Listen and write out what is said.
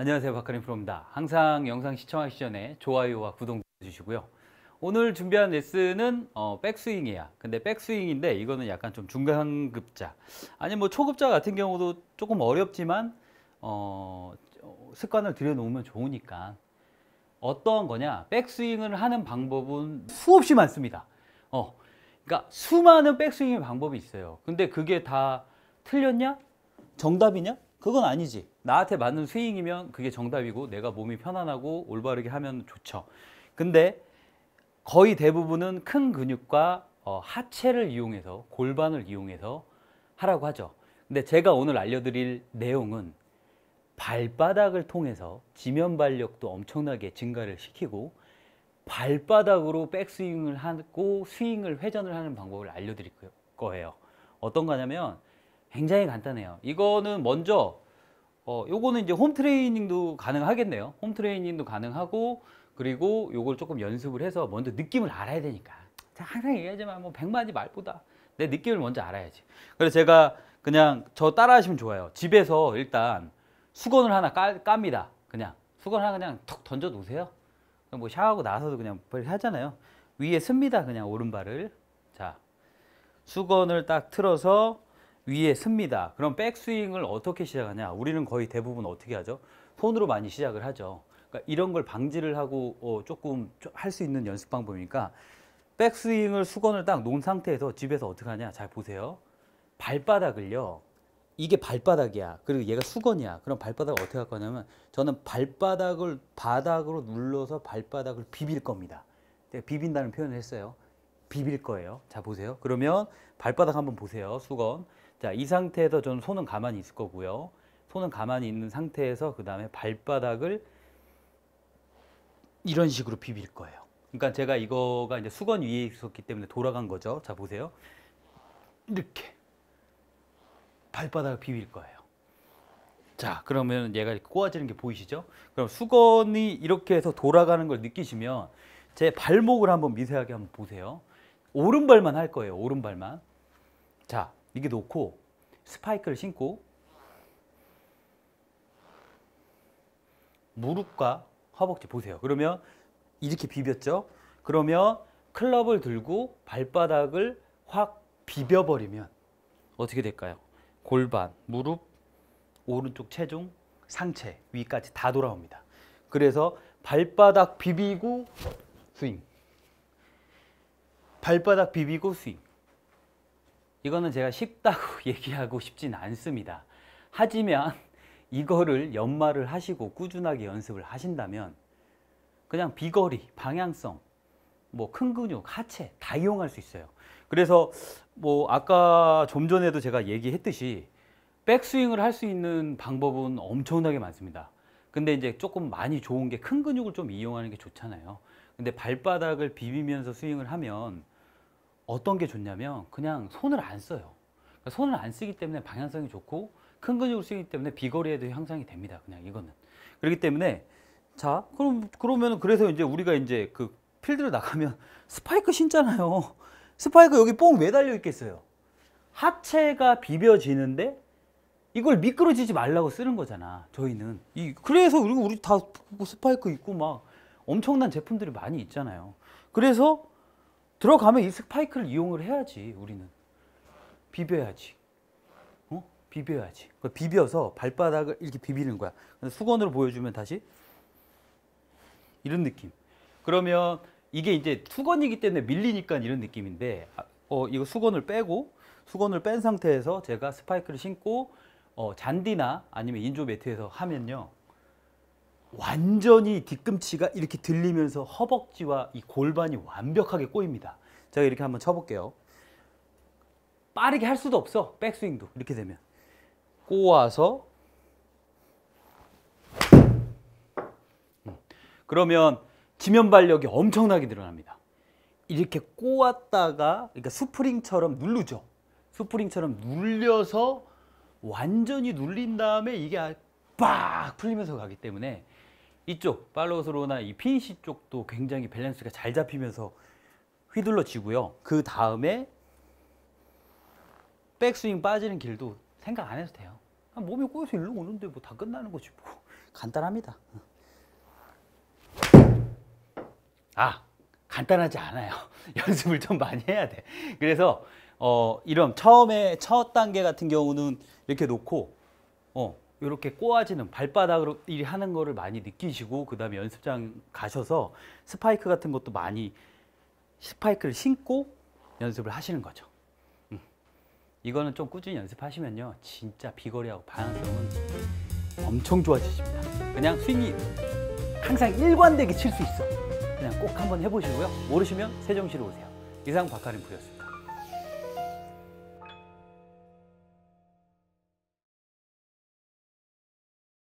안녕하세요 박하림 프로입니다. 항상 영상 시청하기 전에 좋아요와 구독 해주시고요. 오늘 준비한 레슨은 어, 백스윙이야. 근데 백스윙인데 이거는 약간 좀 중간급자 아니 면뭐 초급자 같은 경우도 조금 어렵지만 어, 습관을 들여놓으면 좋으니까 어떤 거냐 백스윙을 하는 방법은 수없이 많습니다. 어, 그러니까 수많은 백스윙의 방법이 있어요. 근데 그게 다 틀렸냐? 정답이냐? 그건 아니지. 나한테 맞는 스윙이면 그게 정답이고 내가 몸이 편안하고 올바르게 하면 좋죠. 근데 거의 대부분은 큰 근육과 어, 하체를 이용해서 골반을 이용해서 하라고 하죠. 근데 제가 오늘 알려드릴 내용은 발바닥을 통해서 지면 발력도 엄청나게 증가를 시키고 발바닥으로 백스윙을 하고 스윙을 회전을 하는 방법을 알려드릴 거예요. 어떤 거냐면 굉장히 간단해요. 이거는 먼저 어, 요거는 이제 홈 트레이닝도 가능하겠네요. 홈 트레이닝도 가능하고 그리고 요걸 조금 연습을 해서 먼저 느낌을 알아야 되니까. 항상 얘기하지만 뭐 백마디 말보다 내 느낌을 먼저 알아야지. 그래서 제가 그냥 저 따라하시면 좋아요. 집에서 일단 수건을 하나 까, 깝니다. 그냥 수건 하나 그냥 툭 던져 놓으세요. 뭐 샤워하고 나서도 그냥 별 하잖아요. 위에 씁니다. 그냥 오른발을. 자. 수건을 딱 틀어서 위에 씁니다. 그럼 백스윙을 어떻게 시작하냐? 우리는 거의 대부분 어떻게 하죠? 손으로 많이 시작을 하죠. 그러니까 이런 걸 방지를 하고 어, 조금 할 수 있는 연습 방법이니까 백스윙을 수건을 딱 놓은 상태에서 집에서 어떻게 하냐? 잘 보세요. 발바닥을요. 이게 발바닥이야. 그리고 얘가 수건이야. 그럼 발바닥을 어떻게 할 거냐면 저는 발바닥을 바닥으로 눌러서 발바닥을 비빌 겁니다. 제가 비빈다는 표현을 했어요. 비빌 거예요. 자 보세요. 그러면 발바닥 한번 보세요. 수건. 자, 이 상태에서 저는 손은 가만히 있을 거고요. 손은 가만히 있는 상태에서 그 다음에 발바닥을 이런 식으로 비빌 거예요. 그러니까 제가 이거가 이제 수건 위에 있었기 때문에 돌아간 거죠. 자, 보세요. 이렇게 발바닥을 비빌 거예요. 자, 그러면 얘가 꼬아지는 게 보이시죠? 그럼 수건이 이렇게 해서 돌아가는 걸 느끼시면 제 발목을 한번 미세하게 한번 보세요. 오른발만 할 거예요. 오른발만. 자, 이게 놓고 스파이크를 신고 무릎과 허벅지 보세요. 그러면 이렇게 비볐죠? 그러면 클럽을 들고 발바닥을 확 비벼버리면 어떻게 될까요? 골반, 무릎, 오른쪽 체중, 상체, 위까지 다 돌아옵니다. 그래서 발바닥 비비고 스윙. 발바닥 비비고 스윙. 이거는 제가 쉽다고 얘기하고 싶진 않습니다. 하지만 이거를 연말을 하시고 꾸준하게 연습을 하신다면 그냥 비거리, 방향성, 뭐 큰 근육, 하체 다 이용할 수 있어요. 그래서 뭐 아까 좀 전에도 제가 얘기했듯이 백스윙을 할 수 있는 방법은 엄청나게 많습니다. 근데 이제 조금 많이 좋은 게 큰 근육을 좀 이용하는 게 좋잖아요. 근데 발바닥을 비비면서 스윙을 하면 어떤 게 좋냐면 그냥 손을 안 써요. 그러니까 손을 안 쓰기 때문에 방향성이 좋고 큰 근육을 쓰기 때문에 비거리에도 향상이 됩니다. 그냥 이거는. 그렇기 때문에 자, 그럼 그러면 그래서 이제 우리가 이제 그 필드를 나가면 스파이크 신잖아요. 스파이크 여기 뽕 매달려 있겠어요. 하체가 비벼지는데 이걸 미끄러지지 말라고 쓰는 거잖아. 저희는. 이 그래서 우리 우리 다 스파이크 있고 막 엄청난 제품들이 많이 있잖아요. 그래서 들어가면 이 스파이크를 이용을 해야지 우리는 비벼야지 어? 비벼야지 비벼서 발바닥을 이렇게 비비는 거야 수건으로 보여주면 다시 이런 느낌 그러면 이게 이제 수건이기 때문에 밀리니까 이런 느낌인데 아, 어, 이거 수건을 빼고 수건을 뺀 상태에서 제가 스파이크를 신고 어, 잔디나 아니면 인조 매트에서 하면요 완전히 뒤꿈치가 이렇게 들리면서 허벅지와 이 골반이 완벽하게 꼬입니다. 제가 이렇게 한번 쳐볼게요. 빠르게 할 수도 없어. 백스윙도 이렇게 되면 꼬아서 음. 그러면 지면 발력이 엄청나게 늘어납니다. 이렇게 꼬았다가 그러니까 스프링처럼 누르죠. 스프링처럼 눌려서 완전히 눌린 다음에 이게 아, 빡 풀리면서 가기 때문에 이쪽 팔로우스로나 이 피니시 e 쪽도 굉장히 밸런스가 잘 잡히면서 휘둘러지고요. 그 다음에 백스윙 빠지는 길도 생각 안 해도 돼요. 아, 몸이 꼬여서 일로 오는데 뭐 다 끝나는 거지 뭐 간단합니다. 아 간단하지 않아요. 연습을 좀 많이 해야 돼. 그래서 어 이런 처음에 첫 단계 같은 경우는 이렇게 놓고 어 이렇게 꼬아지는 발바닥으로 일 하는 거를 많이 느끼시고 그다음에 연습장 가셔서 스파이크 같은 것도 많이 스파이크를 신고 연습을 하시는 거죠. 음. 이거는 좀 꾸준히 연습하시면요. 진짜 비거리하고 방향성은 엄청 좋아지십니다. 그냥 스윙이 항상 일관되게 칠 수 있어. 그냥 꼭 한번 해보시고요. 모르시면 세종시로 오세요. 이상 박하림 부였습니다.